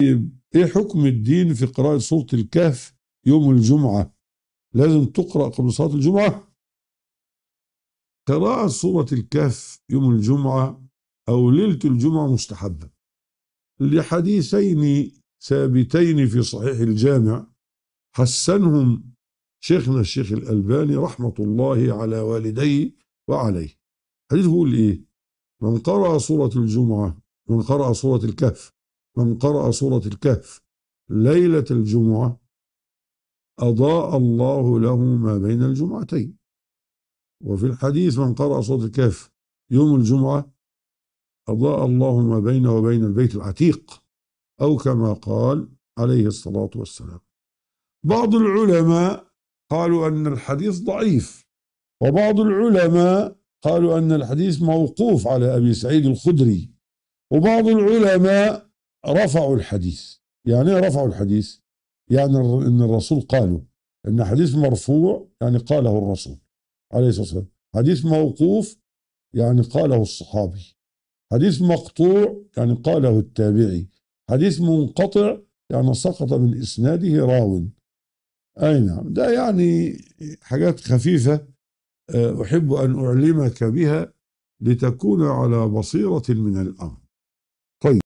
طيب، ايه حكم الدين في قراءة سورة الكهف يوم الجمعة لازم تقرأ قبل صلاة الجمعة قراءة سورة الكهف يوم الجمعة أو ليلة الجمعة مستحبة لحديثين ثابتين في صحيح الجامع حسنهم شيخنا الشيخ الألباني رحمة الله على والديه وعليه حديث بيقول إيه من قرأ سورة الجمعة من قرأ سورة الكهف من قرأ سورة الكهف ليلة الجمعة أضاء الله له ما بين الجمعتين وفي الحديث من قرأ سورة الكهف يوم الجمعة أضاء الله ما بينه وبين البيت العتيق أو كما قال عليه الصلاة والسلام بعض العلماء قالوا أن الحديث ضعيف وبعض العلماء قالوا أن الحديث موقوف على أبي سعيد الخدري وبعض العلماء رفعوا الحديث يعني ايه رفعوا الحديث يعني ان الرسول قاله ان حديث مرفوع يعني قاله الرسول عليه الصلاه والسلام حديث موقوف يعني قاله الصحابي حديث مقطوع يعني قاله التابعي حديث منقطع يعني سقط من اسناده راو اي نعم ده يعني حاجات خفيفه آه، احب ان اعلمك بها لتكون على بصيره من الامر طيب.